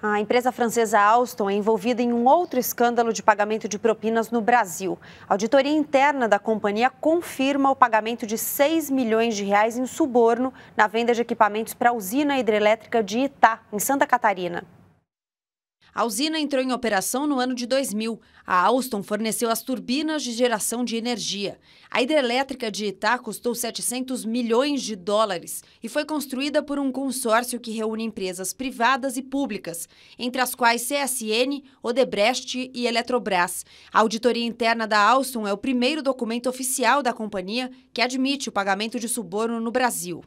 A empresa francesa Alstom é envolvida em um outro escândalo de pagamento de propinas no Brasil. A auditoria interna da companhia confirma o pagamento de 6 milhões de reais em suborno na venda de equipamentos para a usina hidrelétrica de Itá, em Santa Catarina. A usina entrou em operação no ano de 2000. A Alstom forneceu as turbinas de geração de energia. A hidrelétrica de Itá custou 700 milhões de dólares e foi construída por um consórcio que reúne empresas privadas e públicas, entre as quais CSN, Odebrecht e Eletrobras. A auditoria interna da Alstom é o primeiro documento oficial da companhia que admite o pagamento de suborno no Brasil.